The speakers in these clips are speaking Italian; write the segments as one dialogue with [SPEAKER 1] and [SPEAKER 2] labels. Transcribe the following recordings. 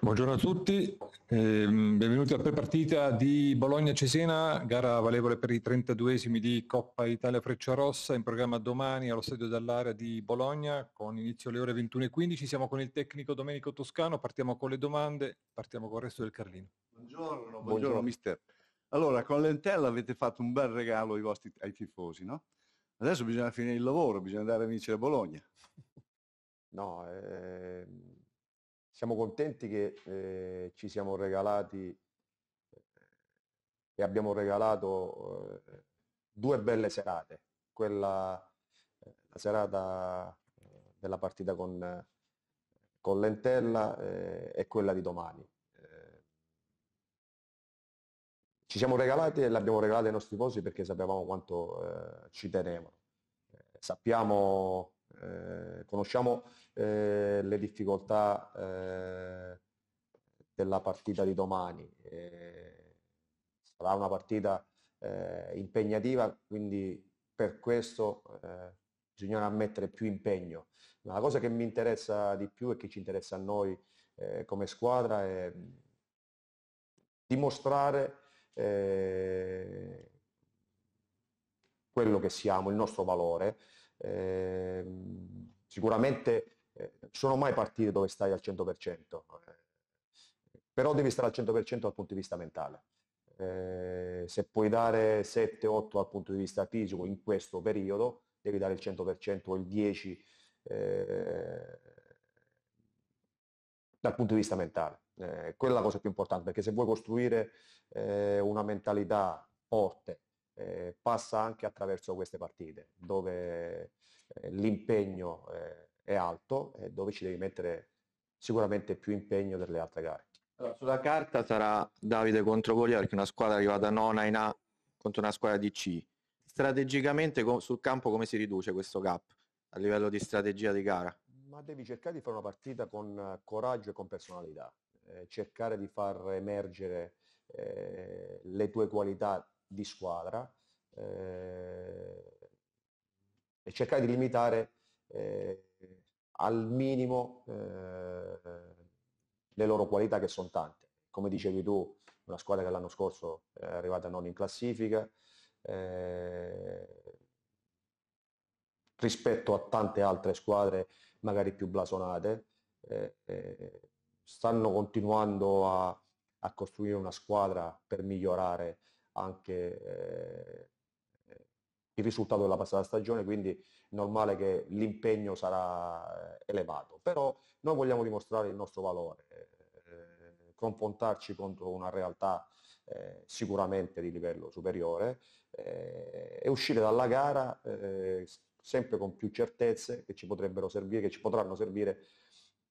[SPEAKER 1] Buongiorno a tutti, eh, benvenuti alla prepartita di Bologna-Cesena, gara valevole per i 32esimi di Coppa Italia Freccia Rossa, in programma domani allo stadio dall'area di Bologna con inizio alle ore 21.15. Siamo con il tecnico Domenico Toscano, partiamo con le domande, partiamo con il resto del Carlino. Buongiorno, buongiorno, buongiorno. mister. Allora, con l'Entella avete fatto un bel regalo ai, vostri, ai tifosi, no? Adesso bisogna finire il lavoro, bisogna andare a vincere Bologna. No, eh, siamo contenti che eh, ci
[SPEAKER 2] siamo regalati eh, e abbiamo regalato eh, due belle serate, quella eh, la serata eh, della partita con, con Lentella e quella di domani. ci siamo regalati e l'abbiamo regalata ai nostri tifosi perché sapevamo quanto ci tenevano. sappiamo eh, conosciamo eh, le difficoltà eh, della partita di domani. Eh, sarà una partita eh, impegnativa, quindi per questo bisognerà mettere più impegno. Ma la cosa che mi interessa di più e che ci interessa a noi come squadra è dimostrare quello che siamo, il nostro valore, Ehm, sicuramente eh, sono mai partite dove stai al 100%, eh. però devi stare al 100% dal punto di vista mentale. Eh, se puoi dare 7-8 dal punto di vista fisico in questo periodo, devi dare il 100% o il 10% eh, dal punto di vista mentale. Eh, quella è la cosa più importante, perché se vuoi costruire eh, una mentalità forte, eh, passa anche attraverso queste partite dove eh, l'impegno eh, è alto e dove ci devi mettere sicuramente più impegno delle altre gare. Allora, sulla carta sarà Davide contro Golia perché una squadra arrivata nona in A contro una squadra di C. Strategicamente sul campo come si riduce questo gap a livello di strategia di gara? Ma devi cercare di fare una partita con eh, coraggio e con personalità, eh, cercare di far emergere eh, le tue qualità di squadra eh, e cercare di limitare eh, al minimo eh, le loro qualità che sono tante. Come dicevi tu, una squadra che l'anno scorso è arrivata non in classifica, eh, rispetto a tante altre squadre magari più blasonate, eh, stanno continuando a, a costruire una squadra per migliorare anche eh, eh, il risultato della passata stagione, quindi è normale che l'impegno sarà eh, elevato. Però noi vogliamo dimostrare il nostro valore, eh, confrontarci contro una realtà eh, sicuramente di livello superiore eh, e uscire dalla gara sempre con più certezze che ci potrebbero servire, che ci potranno servire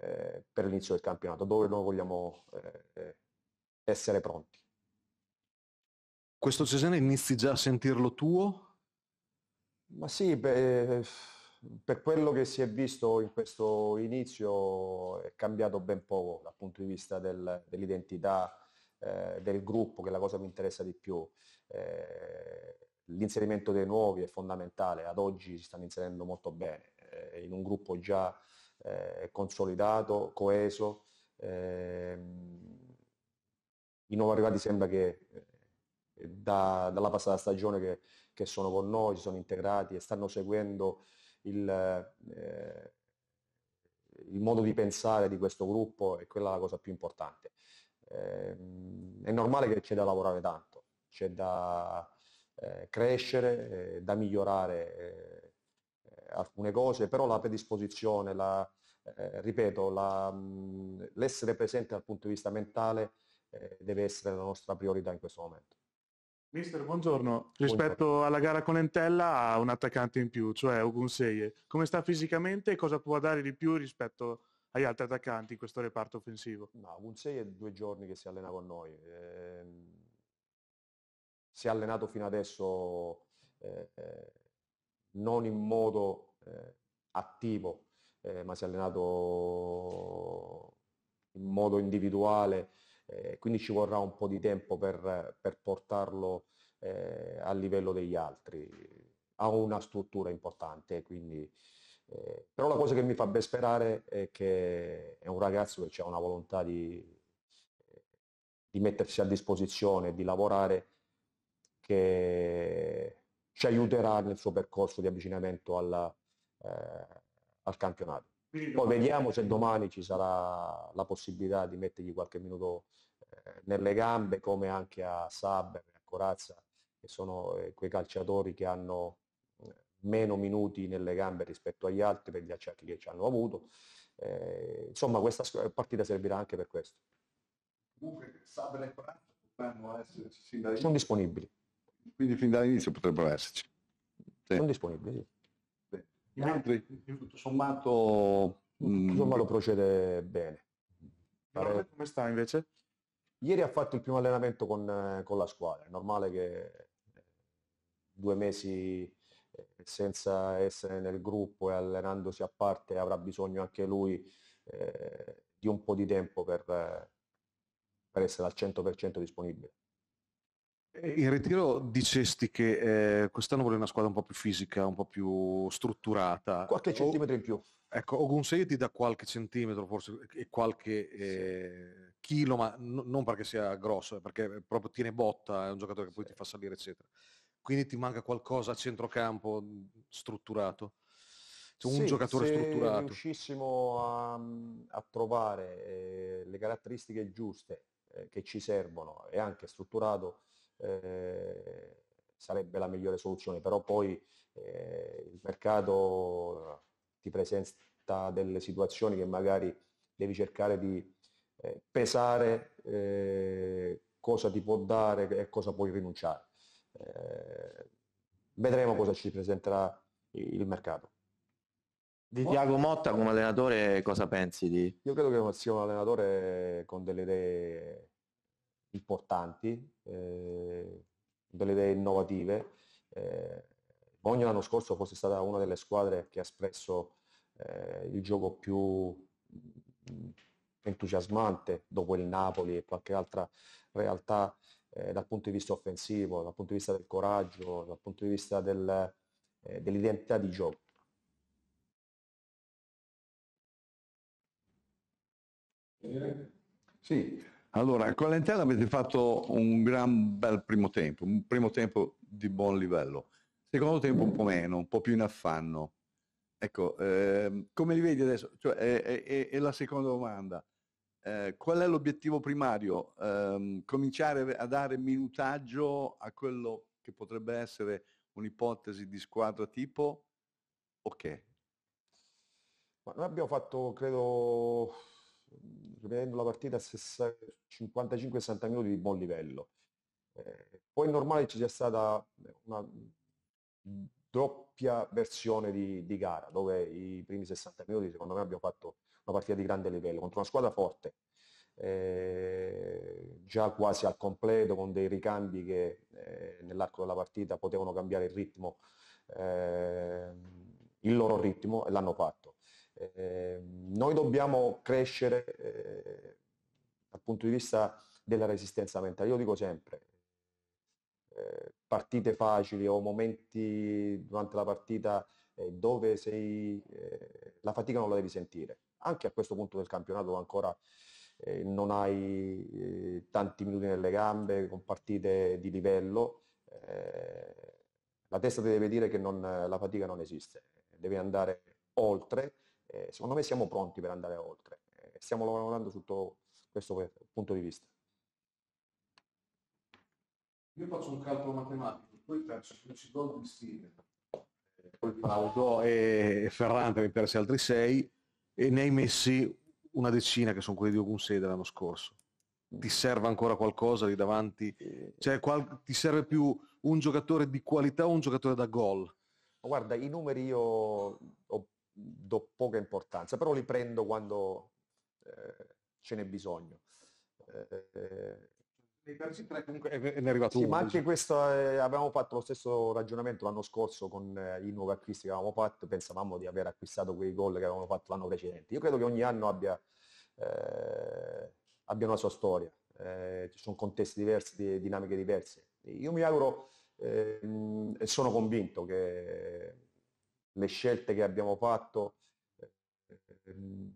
[SPEAKER 2] per l'inizio del campionato, dove noi vogliamo essere pronti.
[SPEAKER 1] Questo Cesena inizi già a sentirlo
[SPEAKER 2] tuo? Ma sì, beh, per quello che si è visto in questo inizio è cambiato ben poco dal punto di vista del, dell'identità eh, del gruppo, che è la cosa che mi interessa di più. Eh, l'inserimento dei nuovi è fondamentale, ad oggi si stanno inserendo molto bene, eh, in un gruppo già eh, consolidato, coeso. Ehm, I nuovi arrivati sembra che da, dalla passata stagione che, che, sono con noi, si sono integrati e stanno seguendo il, eh, il modo di pensare di questo gruppo e quella è la cosa più importante. Eh, è normale che c'è da lavorare tanto, c'è da eh, crescere, eh, da migliorare eh, alcune cose, però la predisposizione, la, eh, ripeto, la, l'essere presente dal punto di vista mentale deve essere la nostra priorità in questo momento.
[SPEAKER 1] Mister, buongiorno. Rispetto buongiorno. alla gara con Entella ha un attaccante in più, cioè Ugunseye. Come sta fisicamente e cosa può dare di più rispetto agli altri attaccanti in questo reparto offensivo? No, Ogunseye è due giorni
[SPEAKER 2] che si allena con noi. Eh, si è allenato fino adesso eh, eh non in modo eh, attivo, eh, ma si è allenato in modo individuale eh, quindi ci vorrà un po' di tempo per, per portarlo eh, al livello degli altri. Ha una struttura importante, quindi... Eh, però la cosa che mi fa ben sperare è che è un ragazzo che ha una volontà di, di mettersi a disposizione, di lavorare, che ci aiuterà nel suo percorso di avvicinamento alla, eh, al campionato.
[SPEAKER 1] Poi vediamo se domani
[SPEAKER 2] ci sarà la possibilità di mettergli qualche minuto eh, nelle gambe, come anche a Saber e a Corazza, che sono eh, quei calciatori che hanno eh, meno minuti nelle gambe rispetto agli altri per gli acciacchi che ci hanno avuto. Eh, insomma, questa partita servirà anche per questo.
[SPEAKER 1] Comunque, Sabre e Corazza potranno esserci fin dall'inizio. Sono
[SPEAKER 2] disponibili. Quindi fin dall'inizio potrebbero esserci. Sì. Sono disponibili, sì. Gli altri, tutto sommato... Tutto sommato mm, procede bene. Pare... Come sta invece? Ieri ha fatto il primo allenamento con, eh, con la squadra, è normale che eh, due mesi eh, senza essere nel gruppo e allenandosi a parte avrà bisogno anche lui eh, di un po' di tempo per, per essere al 100% disponibile.
[SPEAKER 1] In ritiro dicesti che eh, quest'anno vuole una squadra un po' più fisica, un po' più strutturata. Qualche centimetro o, in più. Ecco, Ogunsei ti dà qualche centimetro forse e qualche eh, chilo, ma n- non perché sia grosso, eh, perché proprio tiene botta, è un giocatore che poi sì. ti fa salire, eccetera. Quindi ti manca qualcosa a centrocampo strutturato? Cioè, un sì, giocatore se strutturato. Se
[SPEAKER 2] riuscissimo a, a trovare eh, le caratteristiche giuste eh, che ci servono e anche strutturato, eh, sarebbe la migliore soluzione, però poi eh, il mercato eh, ti presenta delle situazioni che magari devi cercare di eh, pesare eh, cosa ti può dare e cosa puoi rinunciare. Eh, vedremo cosa ci presenterà il mercato. Di Tiago Motta come allenatore cosa pensi di? Io credo che sia un allenatore con delle idee importanti, eh, delle idee innovative. Eh, Bogno l'anno scorso fosse stata una delle squadre che ha espresso eh, il gioco più mm, entusiasmante dopo il Napoli e qualche altra realtà eh, dal punto di vista offensivo, dal punto di vista del coraggio, dal punto di vista del, eh, dell'identità di gioco.
[SPEAKER 1] Sì, allora, con l'Entella avete fatto un gran bel primo tempo, un primo tempo di buon livello, secondo tempo un po' meno, un po' più in affanno. Ecco, eh, come li vedi adesso? Cioè, è, è, è la seconda domanda. Eh, qual è l'obiettivo primario? Eh, cominciare a dare minutaggio a quello che potrebbe essere un'ipotesi di squadra tipo Ok.
[SPEAKER 2] okay. noi abbiamo fatto, credo, vedendo la partita 55-60 minuti di buon livello. Eh, poi è normale ci sia stata eh, una mm, doppia versione di, di, gara, dove i primi 60 minuti secondo me abbiamo fatto una partita di grande livello contro una squadra forte, eh, già quasi al completo con dei ricambi che eh, nell'arco della partita potevano cambiare il ritmo, ehm, il loro ritmo e l'hanno fatto eh, noi dobbiamo crescere eh, dal punto di vista della resistenza mentale. Io dico sempre, eh, partite facili o momenti durante la partita eh, dove sei, eh, la fatica non la devi sentire. Anche a questo punto del campionato ancora eh, non hai tanti minuti nelle gambe, con partite di livello, la testa ti deve dire che non, la fatica non esiste, devi andare oltre eh, secondo me siamo pronti per andare oltre, eh, stiamo lavorando sotto questo punto di vista.
[SPEAKER 1] Io faccio un calcolo matematico, poi penso che ci do di stile, poi Paulo e eh, Ferrante mi persi altri sei e ne hai messi una decina che sono quelli di Ogun Sede l'anno scorso. Ti serve ancora qualcosa lì davanti? Cioè, qual- ti serve più un giocatore di qualità o un giocatore da gol?
[SPEAKER 2] Guarda, i numeri io ho do poca importanza, però li prendo quando eh, ce n'è bisogno. Eh,
[SPEAKER 1] comunque ne è arrivato sì, Ma anche
[SPEAKER 2] questo, eh, abbiamo fatto lo stesso ragionamento l'anno scorso con eh, i nuovi acquisti che avevamo fatto, pensavamo di aver acquistato quei gol che avevamo fatto l'anno precedente. Io credo che ogni anno abbia, eh, abbia una sua storia, eh, ci sono contesti diversi, dinamiche diverse. Io mi auguro eh, e sono convinto che le scelte che abbiamo fatto eh, mm,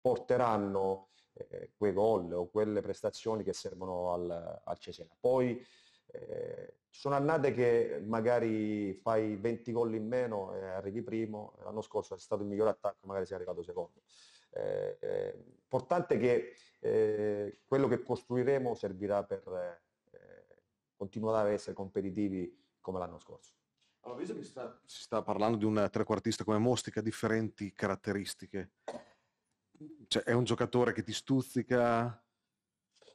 [SPEAKER 2] porteranno eh, quei gol o quelle prestazioni che servono al, al Cesena. Poi eh, sono annate che magari fai 20 gol in meno e arrivi primo, l'anno scorso è stato il miglior attacco, magari sei arrivato secondo. Eh, eh, importante che eh, quello che costruiremo servirà per eh, continuare ad essere competitivi come l'anno
[SPEAKER 1] scorso. Allora, visto che si sta, si sta parlando di un trequartista come Mostica, ha differenti caratteristiche. Cioè, è un giocatore che ti stuzzica,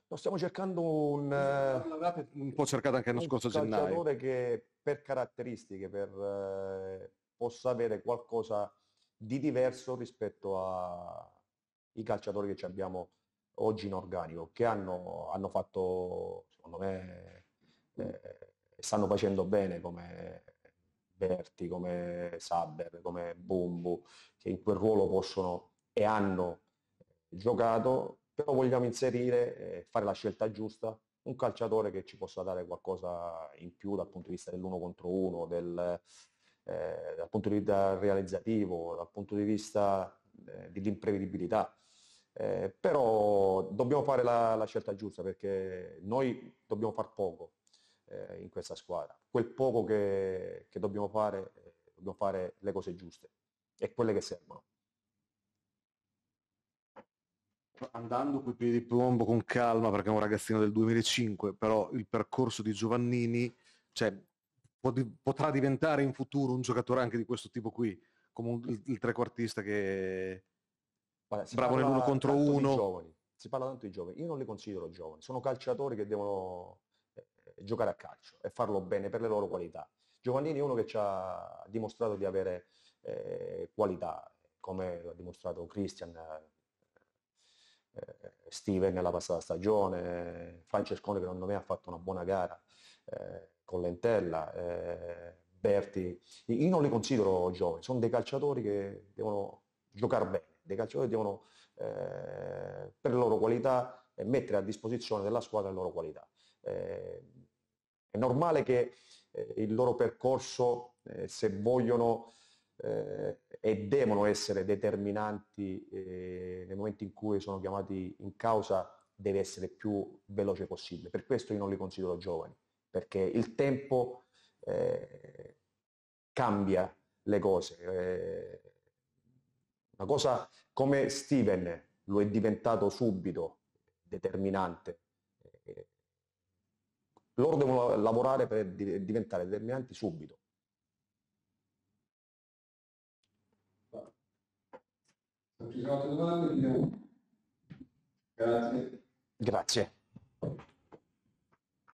[SPEAKER 1] No, stiamo cercando un... Eh, un po' cercato anche l'anno scorso gennaio. Un
[SPEAKER 2] calciatore che per caratteristiche per, eh, possa avere qualcosa di diverso rispetto ai calciatori che ci abbiamo oggi in organico, che hanno, hanno fatto, secondo me, eh, stanno facendo bene come Berti, come Saber, come Bombo, che in quel ruolo possono e hanno giocato, però vogliamo inserire, eh, fare la scelta giusta, un calciatore che ci possa dare qualcosa in più dal punto di vista dell'uno contro uno, del, eh, dal punto di vista realizzativo, dal punto di vista eh, dell'imprevedibilità. Eh, però dobbiamo fare la, la scelta giusta perché noi dobbiamo far poco, eh, in questa squadra. Quel poco che, che dobbiamo fare, eh, dobbiamo fare le cose giuste e quelle che servono.
[SPEAKER 1] Andando coi piedi di plombo con calma, perché è un ragazzino del 2005, però il percorso di Giovannini cioè, potrà diventare in futuro un giocatore anche di questo tipo qui, come un, il, il trequartista che Guarda, bravo nell'uno contro uno.
[SPEAKER 2] Si parla tanto di giovani, io non li considero giovani, sono calciatori che devono giocare a calcio e farlo bene per le loro qualità. Giovannini è uno che ci ha dimostrato di avere eh, qualità, come ha dimostrato Christian, eh, Steven nella passata stagione, Francescone che secondo me ha fatto una buona gara eh, con l'Entella, eh, Berti. Io non li considero giovani, sono dei calciatori che devono giocare bene, dei calciatori che devono eh, per le loro qualità eh, mettere a disposizione della squadra le loro qualità. Eh, è normale che eh, il loro percorso, eh, se vogliono e devono essere determinanti nel momento in cui sono chiamati in causa, deve essere più veloce possibile. Per questo io non li considero giovani, perché il tempo eh, cambia le cose. Eh, una cosa come Steven lo è diventato subito determinante loro devono lavorare per diventare determinanti subito.
[SPEAKER 1] Ci sono altre domande? Grazie. Grazie.